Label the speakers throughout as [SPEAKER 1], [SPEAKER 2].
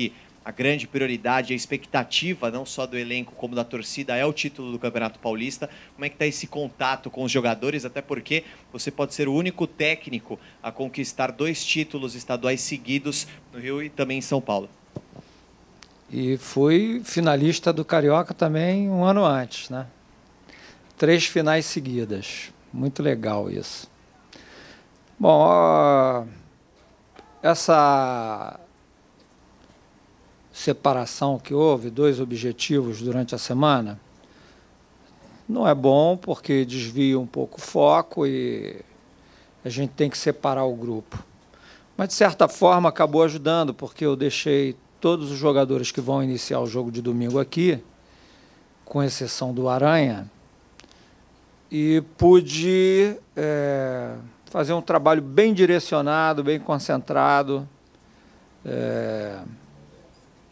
[SPEAKER 1] que a grande prioridade, a expectativa, não só do elenco como da torcida, é o título do Campeonato Paulista. Como é que está esse contato com os jogadores? Até porque você pode ser o único técnico a conquistar dois títulos estaduais seguidos no Rio e também em São Paulo. E fui finalista do Carioca também um ano antes, né? Três finais seguidas. Muito legal isso. Bom, essa separação que houve, dois objetivos durante a semana. Não é bom porque desvia um pouco o foco e a gente tem que separar o grupo. Mas de certa forma acabou ajudando, porque eu deixei todos os jogadores que vão iniciar o jogo de domingo aqui, com exceção do Aranha, e pude é, fazer um trabalho bem direcionado, bem concentrado. É,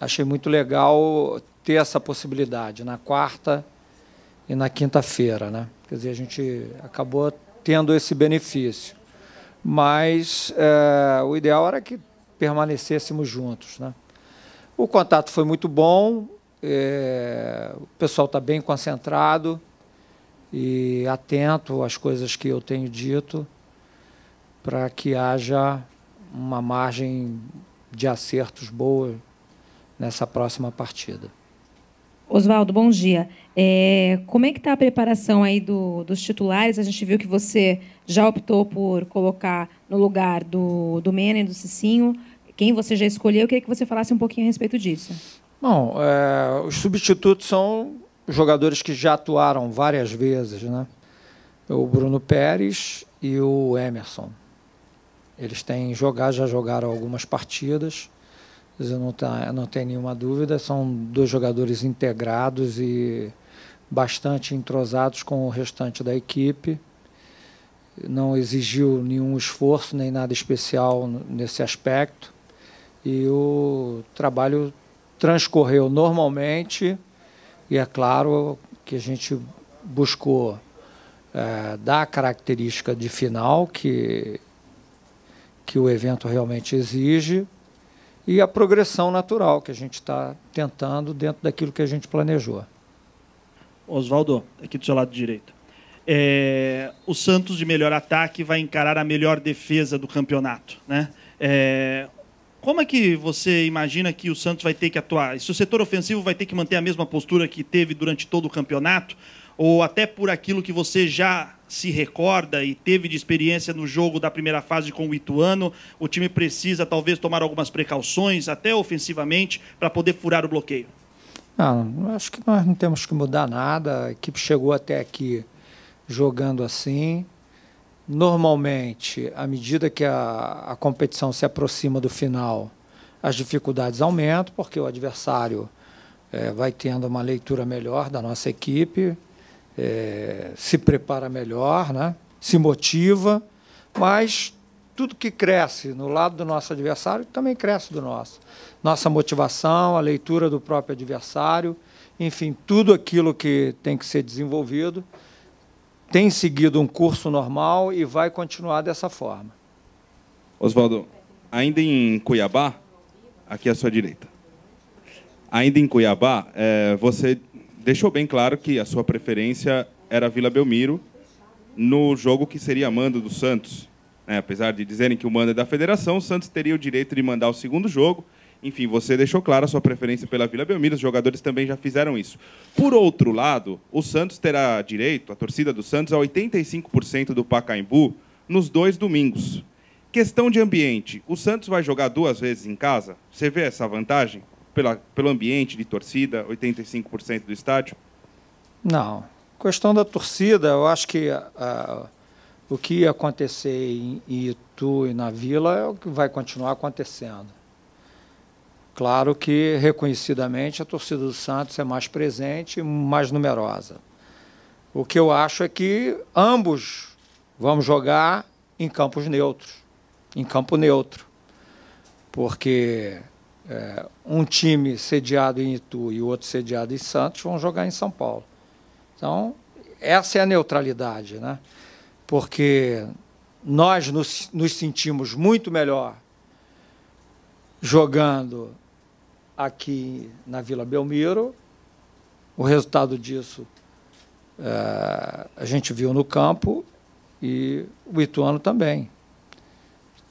[SPEAKER 1] achei muito legal ter essa possibilidade na quarta e na quinta-feira, né? Quer dizer, a gente acabou tendo esse benefício, mas é, o ideal era que permanecêssemos juntos, né? O contato foi muito bom, é, o pessoal está bem concentrado e atento às coisas que eu tenho dito para que haja uma margem de acertos boa nessa próxima partida. Oswaldo, bom dia. É, como é que está a preparação aí do, dos titulares? A gente viu que você já optou por colocar no lugar do, do Mene e do Cicinho. Quem você já escolheu? Eu queria que você falasse um pouquinho a respeito disso. Bom, é, os substitutos são jogadores que já atuaram várias vezes, né? O Bruno Pérez e o Emerson. Eles têm jogado, já jogaram algumas partidas eu não, tá, não tenho nenhuma dúvida. São dois jogadores integrados e bastante entrosados com o restante da equipe. Não exigiu nenhum esforço nem nada especial nesse aspecto. E o trabalho transcorreu normalmente, e é claro que a gente buscou é, dar a característica de final que, que o evento realmente exige, e a progressão natural que a gente está tentando dentro daquilo que a gente planejou. Oswaldo, aqui do seu lado direito. É, o Santos de melhor ataque vai encarar a melhor defesa do campeonato, né? É, como é que você imagina que o Santos vai ter que atuar? Se o setor ofensivo vai ter que manter a mesma postura que teve durante todo o campeonato, ou até por aquilo que você já se recorda e teve de experiência no jogo da primeira fase com o Ituano. O time precisa talvez tomar algumas precauções, até ofensivamente, para poder furar o bloqueio. Não, acho que nós não temos que mudar nada. A equipe chegou até aqui jogando assim. Normalmente, à medida que a, a competição se aproxima do final, as dificuldades aumentam, porque o adversário é, vai tendo uma leitura melhor da nossa equipe é, se prepara melhor, né? se motiva, mas tudo que cresce no lado do nosso adversário também cresce do nosso. Nossa motivação, a leitura do próprio adversário, enfim, tudo aquilo que tem que ser desenvolvido tem seguido um curso normal e vai continuar dessa forma. Oswaldo, ainda em Cuiabá, aqui à sua direita, ainda em Cuiabá, é, você deixou bem claro que a sua preferência era Vila Belmiro no jogo que seria mando do Santos. É, apesar de dizerem que o mando é da federação, o Santos teria o direito de mandar o segundo jogo. Enfim, você deixou clara a sua preferência pela Vila Belmiro, os jogadores também já fizeram isso. Por outro lado, o Santos terá direito, a torcida do Santos, a 85% do Pacaembu nos dois domingos. Questão de ambiente: o Santos vai jogar duas vezes em casa? Você vê essa vantagem? pela, pelo ambiente de torcida, 85% do estádio? Não. Questão da torcida, eu acho que uh, o que ia acontecer em Itu e na Vila é o que vai continuar acontecendo. Claro que, reconhecidamente, a torcida do Santos é mais presente e mais numerosa. O que eu acho é que ambos vamos jogar em campos neutros, em campo neutro. Porque é, um time sediado em Itu e o outro sediado em Santos vão jogar em São Paulo. Então, essa é a neutralidade, né? Porque nós nos, nos sentimos muito melhor jogando aqui na Vila Belmiro. O resultado disso é, a gente viu no campo e o Ituano também.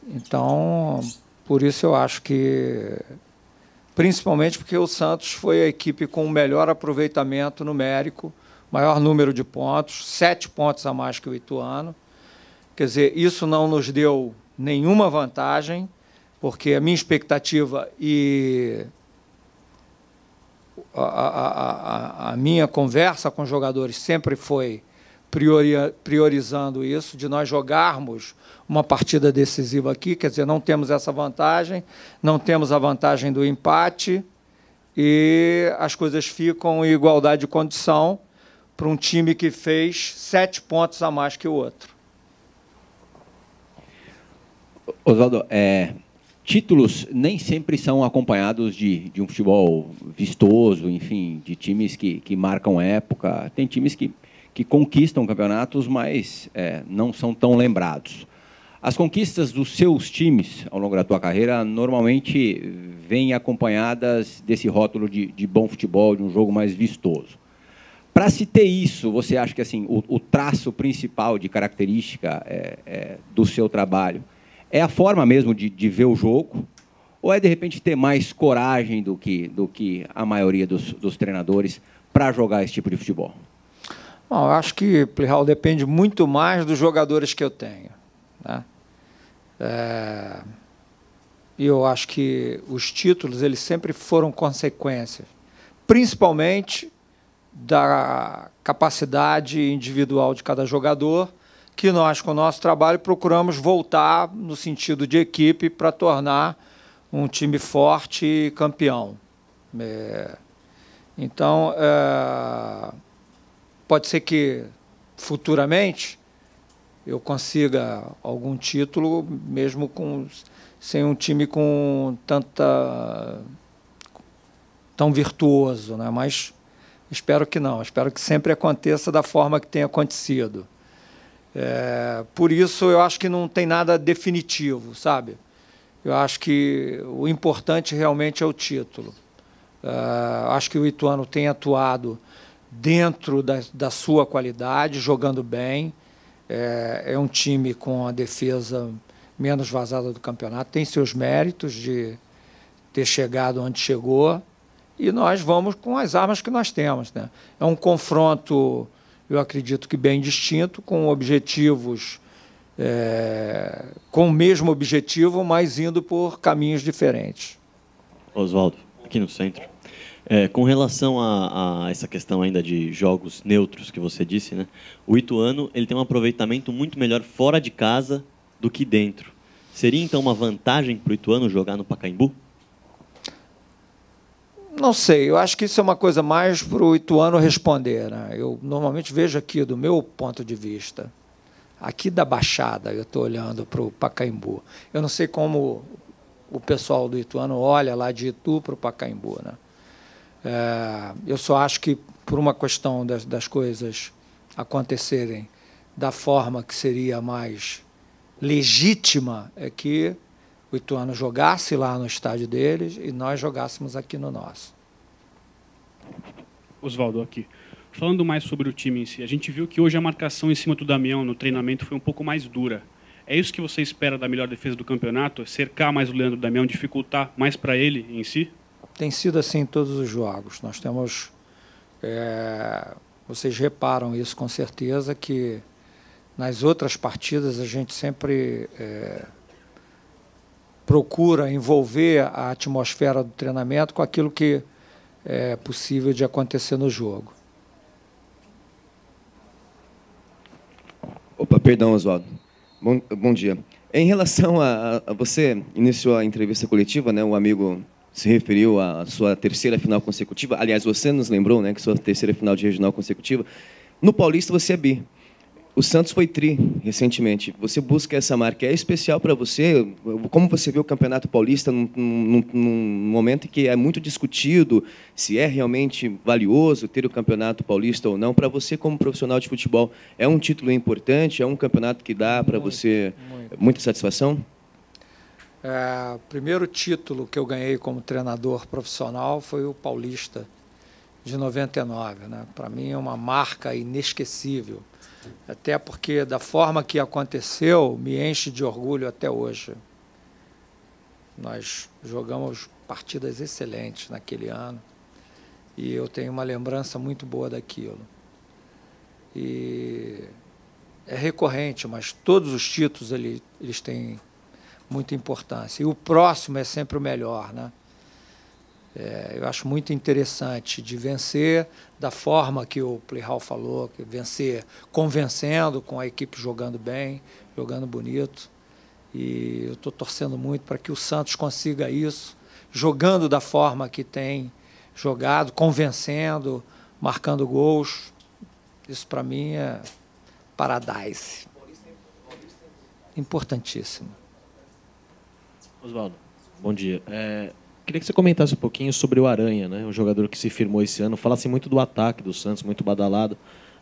[SPEAKER 1] Então, por isso eu acho que, principalmente porque o Santos foi a equipe com o melhor aproveitamento numérico, maior número de pontos, sete pontos a mais que o Ituano. Quer dizer, isso não nos deu nenhuma vantagem, porque a minha expectativa e a, a, a, a minha conversa com os jogadores sempre foi priorizando isso, de nós jogarmos uma partida decisiva aqui, quer dizer, não temos essa vantagem, não temos a vantagem do empate e as coisas ficam em igualdade de condição para um time que fez sete pontos a mais que o outro. Oswaldo, é, títulos nem sempre são acompanhados de, de um futebol vistoso, enfim, de times que, que marcam época. Tem times que que conquistam campeonatos, mas é, não são tão lembrados. As conquistas dos seus times ao longo da tua carreira normalmente vêm acompanhadas desse rótulo de, de bom futebol, de um jogo mais vistoso. Para se ter isso, você acha que assim o, o traço principal de característica é, é, do seu trabalho é a forma mesmo de, de, ver o jogo? Ou é, de repente, ter mais coragem do que, do que a maioria dos, dos treinadores para jogar esse tipo de futebol? Bom, eu acho que Plihal depende muito mais dos jogadores que eu tenho. Né? É... Eu acho que os títulos eles sempre foram consequências, principalmente da capacidade individual de cada jogador, que nós, com o nosso trabalho, procuramos voltar no sentido de equipe para tornar um time forte e campeão. É... Então, é Pode ser que futuramente eu consiga algum título, mesmo com, sem um time com tanta tão virtuoso, né? Mas espero que não. Espero que sempre aconteça da forma que tem acontecido. É, por isso eu acho que não tem nada definitivo, sabe? Eu acho que o importante realmente é o título. É, acho que o Ituano tem atuado dentro da, da sua qualidade, jogando bem. É, é um time com a defesa menos vazada do campeonato, tem seus méritos de ter chegado onde chegou. E nós vamos com as armas que nós temos. Né? É um confronto, eu acredito que bem distinto, com objetivos. É, com o mesmo objetivo, mas indo por caminhos diferentes. Oswaldo, aqui no centro. É, com relação a, a, essa questão ainda de jogos neutros que você disse, né? O Ituano ele tem um aproveitamento muito melhor fora de casa do que dentro. Seria então uma vantagem para o Ituano jogar no Pacaembu? Não sei. Eu acho que isso é uma coisa mais para o Ituano responder. Né? Eu normalmente vejo aqui do meu ponto de vista, aqui da Baixada, eu estou olhando para o Pacaembu. Eu não sei como o pessoal do Ituano olha lá de Itu para o Pacaembu, né? É, eu só acho que, por uma questão das, das coisas acontecerem da forma que seria mais legítima, é que o Ituano jogasse lá no estádio deles e nós jogássemos aqui no nosso. Oswaldo, aqui. Falando mais sobre o time em si, a gente viu que hoje a marcação em cima do Damião no treinamento foi um pouco mais dura. É isso que você espera da melhor defesa do campeonato? Cercar mais o Leandro Damião, dificultar mais para ele em si? Tem sido assim em todos os jogos. Nós temos. É, vocês reparam isso com certeza, que nas outras partidas a gente sempre é, procura envolver a atmosfera do treinamento com aquilo que é possível de acontecer no jogo. Opa, perdão, Oswaldo. Bom, bom dia. Em relação a, a, Você iniciou a entrevista coletiva, né? O amigo se referiu à sua terceira final consecutiva. Aliás, você nos lembrou né, que sua terceira final de regional consecutiva. No Paulista você é bi. O Santos foi tri recentemente. Você busca essa marca. É especial para você? Como você vê o Campeonato Paulista num, num, num, momento que é muito discutido se é realmente valioso ter o Campeonato Paulista ou não? Para você, como profissional de futebol, é um título importante? É um campeonato que dá para você muito. muita satisfação? É, o primeiro título que eu ganhei como treinador profissional foi o Paulista de 99. Né? Para mim é uma marca inesquecível, até porque da forma que aconteceu me enche de orgulho até hoje. Nós jogamos partidas excelentes naquele ano e eu tenho uma lembrança muito boa daquilo. E é recorrente, mas todos os títulos eles têm muita importância. E o próximo é sempre o melhor. Né? É, eu acho muito interessante de vencer da forma que o Playhall falou, que vencer convencendo, com a equipe jogando bem, jogando bonito. E eu estou torcendo muito para que o Santos consiga isso, jogando da forma que tem jogado, convencendo, marcando gols. Isso para mim é paradise. Importantíssimo. Oswaldo, bom dia. É, queria que você comentasse um pouquinho sobre o Aranha, né? um jogador que se firmou esse ano. Falasse assim, muito do ataque do Santos, muito badalado,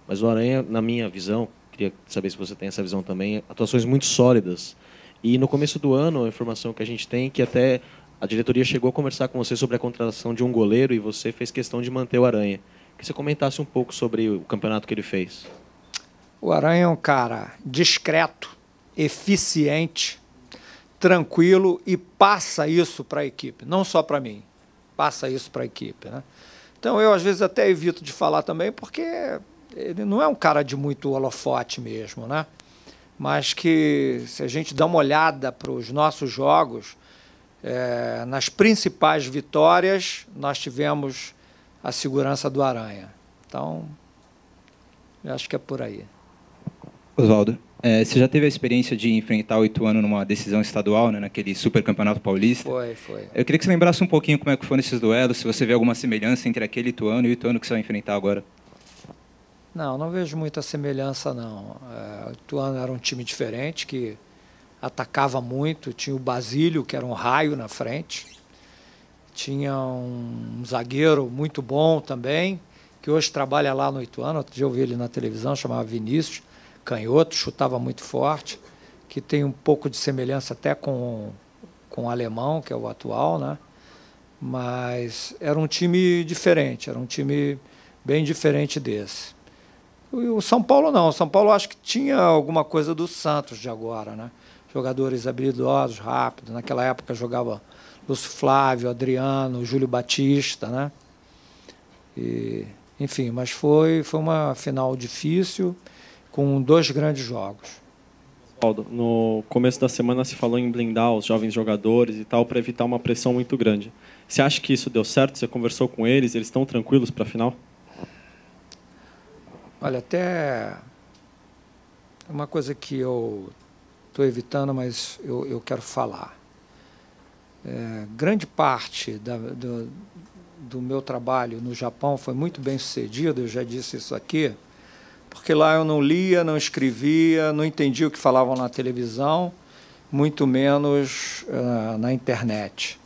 [SPEAKER 1] mas o Aranha, na minha visão, queria saber se você tem essa visão também, atuações muito sólidas. E no começo do ano, a informação que a gente tem é que até a diretoria chegou a conversar com você sobre a contratação de um goleiro e você fez questão de manter o Aranha. Que você comentasse um pouco sobre o campeonato que ele fez. O Aranha é um cara discreto, eficiente, tranquilo e passa isso para a equipe, não só para mim, passa isso para a equipe. Né? Então eu, às vezes, até evito de falar também, porque ele não é um cara de muito holofote mesmo, né? mas que se a gente dá uma olhada para os nossos jogos, é, nas principais vitórias, nós tivemos a segurança do Aranha. Então, eu acho que é por aí. Oswaldo. É, você já teve a experiência de enfrentar o Ituano numa decisão estadual, né, naquele super campeonato paulista? Foi, foi. Eu queria que você lembrasse um pouquinho como é que foram esses duelos, se você vê alguma semelhança entre aquele Ituano e o Ituano que você vai enfrentar agora. Não, não vejo muita semelhança, não. É, o Ituano era um time diferente, que atacava muito, tinha o Basílio, que era um raio na frente, tinha um zagueiro muito bom também, que hoje trabalha lá no Ituano, outro dia eu ele na televisão, chamava Vinícius canhoto, chutava muito forte, que tem um pouco de semelhança até com, com o alemão, que é o atual, né? Mas era um time diferente, era um time bem diferente desse. E o São Paulo não, o São Paulo acho que tinha alguma coisa do Santos de agora, né? Jogadores habilidosos, rápidos. Naquela época jogava Lúcio Flávio, Adriano, Júlio Batista, né? E, enfim, mas foi, foi uma final difícil com dois grandes jogos. no começo da semana se falou em blindar os jovens jogadores e tal para evitar uma pressão muito grande. Você acha que isso deu certo? Você conversou com eles? Eles estão tranquilos para a final? Olha, até é uma coisa que eu estou evitando, mas eu, eu quero falar. É, grande parte da, do, do meu trabalho no Japão foi muito bem sucedido, eu já disse isso aqui porque lá eu não lia, não escrevia, não entendia o que falavam na televisão, muito menos uh, na internet.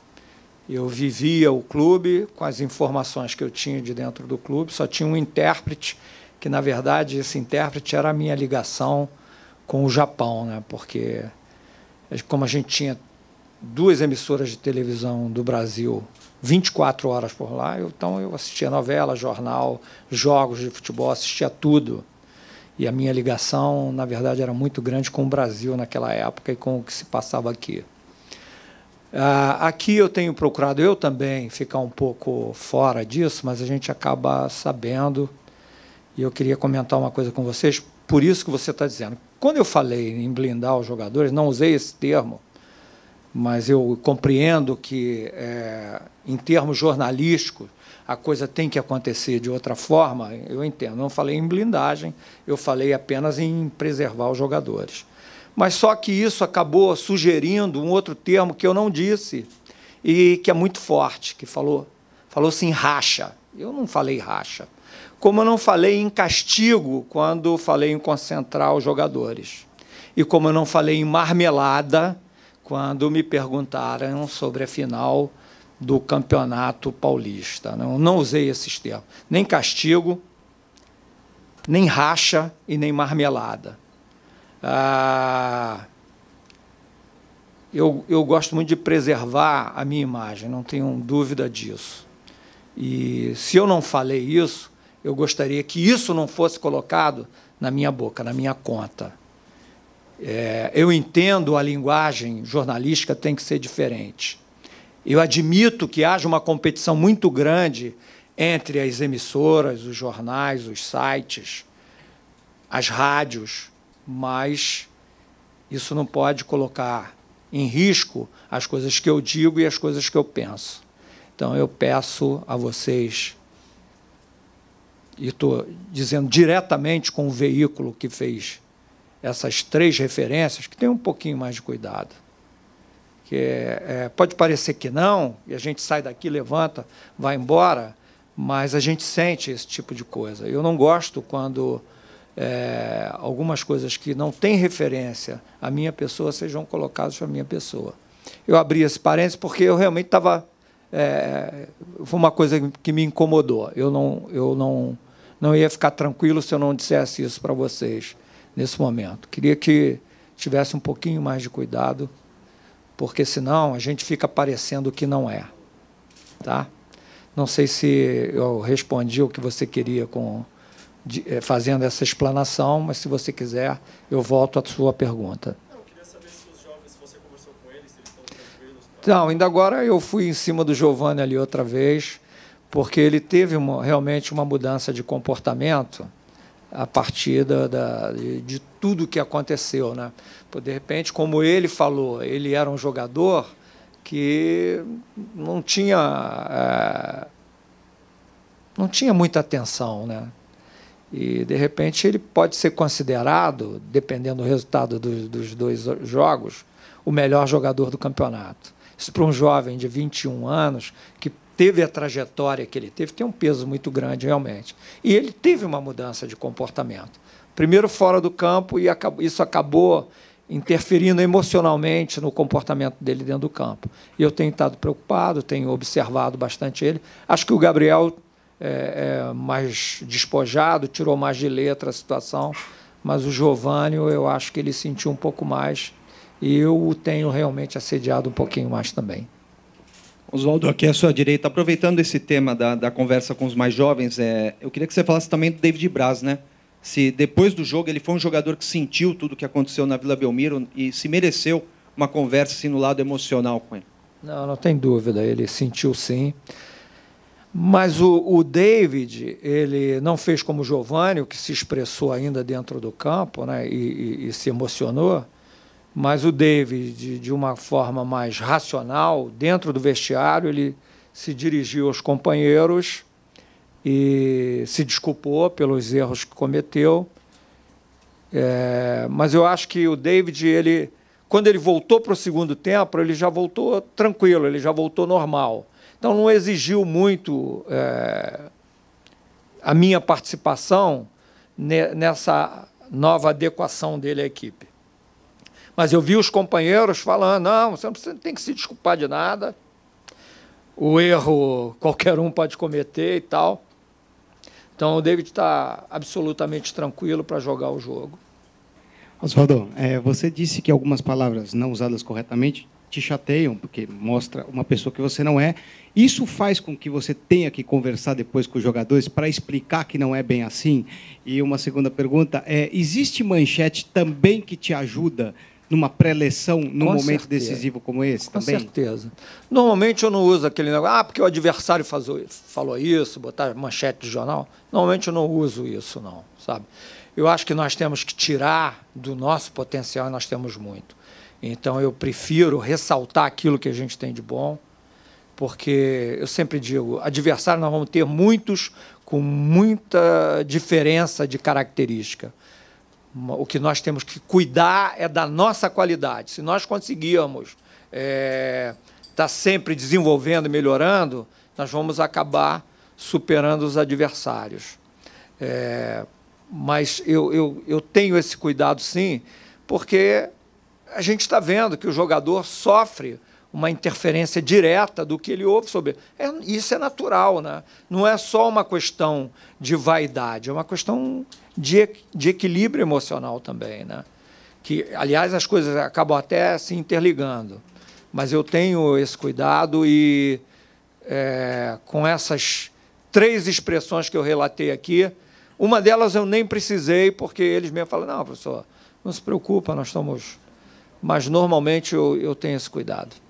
[SPEAKER 1] Eu vivia o clube com as informações que eu tinha de dentro do clube, só tinha um intérprete, que na verdade esse intérprete era a minha ligação com o Japão, né? porque eh, como a gente tinha duas emissoras de televisão do Brasil 24 horas por lá, então eu assistia novela, jornal, jogos de futebol, assistia tudo. E a minha ligação, na verdade, era muito grande com o Brasil naquela época e com o que se passava aqui. Ah, aqui eu tenho procurado eu também ficar um pouco fora disso, mas a gente acaba sabendo. E eu queria comentar uma coisa com vocês, por isso que você está dizendo. Quando eu falei em blindar os jogadores, não usei esse termo, mas eu compreendo que, é, em termos jornalísticos, a coisa tem que acontecer de outra forma, eu entendo. Não falei em blindagem, eu falei apenas em preservar os jogadores. Mas só que isso acabou sugerindo um outro termo que eu não disse e que é muito forte, que falou, falou-se em racha. Eu não falei racha. Como eu não falei em castigo quando falei em concentrar os jogadores. E como eu não falei em marmelada quando me perguntaram sobre a final do campeonato paulista. Não, não usei esses termos. Nem castigo, nem racha e nem marmelada. Ah, eu, eu gosto muito de preservar a minha imagem, não tenho dúvida disso. E se eu não falei isso, eu gostaria que isso não fosse colocado na minha boca, na minha conta. É, eu entendo a linguagem jornalística tem que ser diferente. Eu admito que haja uma competição muito grande entre as emissoras, os jornais, os sites, as rádios, mas isso não pode colocar em risco as coisas que eu digo e as coisas que eu penso. Então eu peço a vocês, e estou dizendo diretamente com o veículo que fez essas três referências, que tenham um pouquinho mais de cuidado que é, é, pode parecer que não, e a gente sai daqui, levanta, vai embora, mas a gente sente esse tipo de coisa. Eu não gosto quando é, algumas coisas que não têm referência à minha pessoa sejam colocadas para a minha pessoa. Eu abri esse parênteses porque eu realmente estava. É, foi uma coisa que me incomodou. Eu não, eu não, não ia ficar tranquilo se eu não dissesse isso para vocês nesse momento. Queria que tivesse um pouquinho mais de cuidado porque senão a gente fica parecendo que não é. Tá? Não sei se eu respondi o que você queria com de, eh, fazendo essa explanação, mas se você quiser, eu volto à sua pergunta. Não, eu queria saber se os jovens, se você conversou com eles, se eles estão tranquilos. ainda agora eu fui em cima do Giovanni ali outra vez, porque ele teve uma, realmente uma mudança de comportamento a partir da, da de, de, tudo que aconteceu. Né? De repente, como ele falou, ele era um jogador que não tinha, é, não tinha muita atenção. Né? E, de repente, ele pode ser considerado, dependendo do resultado dos, dos dois jogos, o melhor jogador do campeonato. Isso para um jovem de 21 anos que teve a trajetória que ele teve, tem um peso muito grande realmente. E ele teve uma mudança de comportamento. Primeiro fora do campo e isso acabou interferindo emocionalmente no comportamento dele dentro do campo. E eu tenho estado preocupado, tenho observado bastante ele. Acho que o Gabriel é, é mais despojado, tirou mais de letra a situação, mas o Giovanni eu acho que ele sentiu um pouco mais e eu o tenho realmente assediado um pouquinho mais também. Oswaldo, aqui à sua direita. Aproveitando esse tema da, da conversa com os mais jovens, é, eu queria que você falasse também do David Braz, né? Se depois do jogo ele foi um jogador que sentiu tudo o que aconteceu na Vila Belmiro e se mereceu uma conversa assim, no lado emocional com ele. Não, não tem dúvida, ele sentiu sim. Mas o, o David, ele não fez como o Giovanni, que se expressou ainda dentro do campo né, e, e, e se emocionou. Mas o David, de uma forma mais racional, dentro do vestiário, ele se dirigiu aos companheiros e se desculpou pelos erros que cometeu. É, mas eu acho que o David, ele, quando ele voltou para o segundo tempo, ele já voltou tranquilo, ele já voltou normal. Então não exigiu muito é, a minha participação nessa nova adequação dele à equipe. Mas eu vi os companheiros falando: não, você não, precisa, tem que se desculpar de nada. O erro qualquer um pode cometer e tal. Então o David está absolutamente tranquilo para jogar o jogo. Oswaldo, é, você disse que algumas palavras não usadas corretamente te chateiam, porque mostra uma pessoa que você não é. Isso faz com que você tenha que conversar depois com os jogadores para explicar que não é bem assim? E uma segunda pergunta é: existe manchete também que te ajuda numa preleção, num Com momento certeza. decisivo como esse Com também? Com certeza. Normalmente eu não uso aquele negócio, ah, porque o adversário faz, falou isso, botar manchete de jornal. Normalmente eu não uso isso, não, sabe? Eu acho que nós temos que tirar do nosso potencial, nós temos muito. Então eu prefiro ressaltar aquilo que a gente tem de bom, porque eu sempre digo, adversário nós vamos ter muitos com muita diferença de característica o que nós temos que cuidar é da nossa qualidade. Se nós conseguirmos estar é, tá sempre desenvolvendo e melhorando, nós vamos acabar superando os adversários. É, mas eu, eu, eu tenho esse cuidado sim, porque a gente está vendo que o jogador sofre uma interferência direta do que ele ouve sobre. É, isso é natural, né? não é só uma questão de vaidade, é uma questão de, de equilíbrio emocional também. Né? Que, aliás, as coisas acabam até se interligando. Mas eu tenho esse cuidado e é, com essas três expressões que eu relatei aqui, uma delas eu nem precisei, porque eles me falam, não, professor, não se preocupa, nós estamos. Mas normalmente eu, eu tenho esse cuidado.